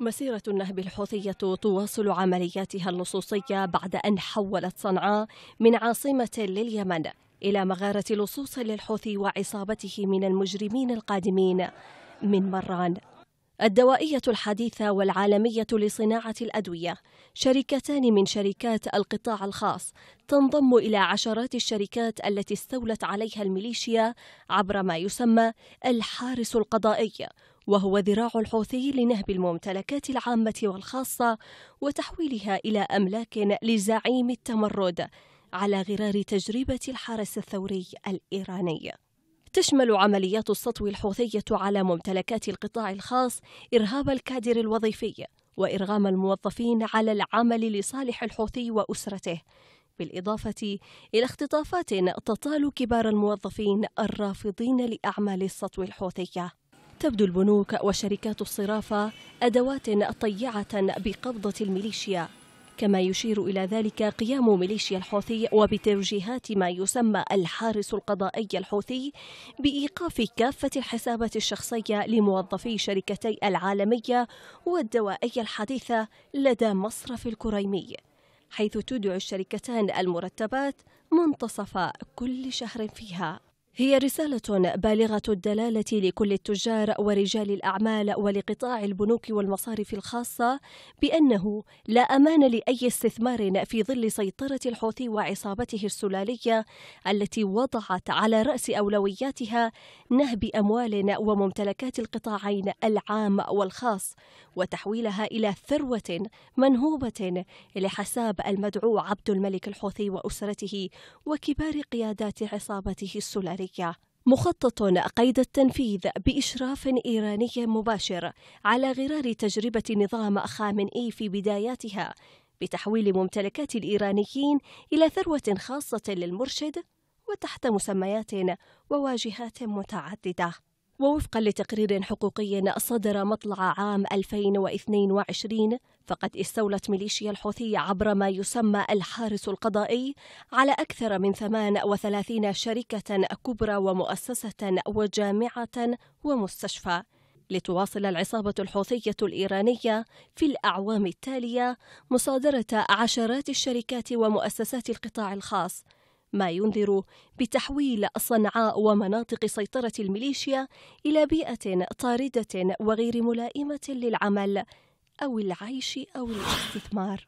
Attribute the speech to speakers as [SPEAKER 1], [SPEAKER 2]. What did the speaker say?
[SPEAKER 1] مسيرة النهب الحوثية تواصل عملياتها اللصوصية بعد أن حولت صنعاء من عاصمة لليمن إلى مغارة لصوص للحوثي وعصابته من المجرمين القادمين من مران الدوائية الحديثة والعالمية لصناعة الأدوية شركتان من شركات القطاع الخاص تنضم إلى عشرات الشركات التي استولت عليها الميليشيا عبر ما يسمى الحارس القضائي وهو ذراع الحوثي لنهب الممتلكات العامة والخاصة وتحويلها إلى أملاك لزعيم التمرد على غرار تجربة الحرس الثوري الإيراني. تشمل عمليات السطو الحوثية على ممتلكات القطاع الخاص إرهاب الكادر الوظيفي وإرغام الموظفين على العمل لصالح الحوثي وأسرته، بالإضافة إلى اختطافات تطال كبار الموظفين الرافضين لأعمال السطو الحوثية. تبدو البنوك وشركات الصرافة أدوات طيعة بقبضة الميليشيا كما يشير إلى ذلك قيام ميليشيا الحوثي وبتوجيهات ما يسمى الحارس القضائي الحوثي بإيقاف كافة الحسابات الشخصية لموظفي شركتي العالمية والدوائية الحديثة لدى مصرف الكريمي حيث تودع الشركتان المرتبات منتصف كل شهر فيها هي رسالة بالغة الدلالة لكل التجار ورجال الأعمال ولقطاع البنوك والمصارف الخاصة بأنه لا أمان لأي استثمار في ظل سيطرة الحوثي وعصابته السلالية التي وضعت على رأس أولوياتها نهب أموال وممتلكات القطاعين العام والخاص وتحويلها إلى ثروة منهوبة لحساب المدعو عبد الملك الحوثي وأسرته وكبار قيادات عصابته السلالية. السورية مخطط قيد التنفيذ بإشراف إيراني مباشر على غرار تجربة نظام خامنئي في بداياتها بتحويل ممتلكات الإيرانيين إلى ثروة خاصة للمرشد وتحت مسميات وواجهات متعددة ووفقا لتقرير حقوقي صدر مطلع عام 2022 فقد استولت ميليشيا الحوثية عبر ما يسمى الحارس القضائي على أكثر من 38 شركة كبرى ومؤسسة وجامعة ومستشفى لتواصل العصابة الحوثية الإيرانية في الأعوام التالية مصادرة عشرات الشركات ومؤسسات القطاع الخاص ما ينذر بتحويل صنعاء ومناطق سيطرة الميليشيا إلى بيئة طاردة وغير ملائمة للعمل أو العيش أو الاستثمار.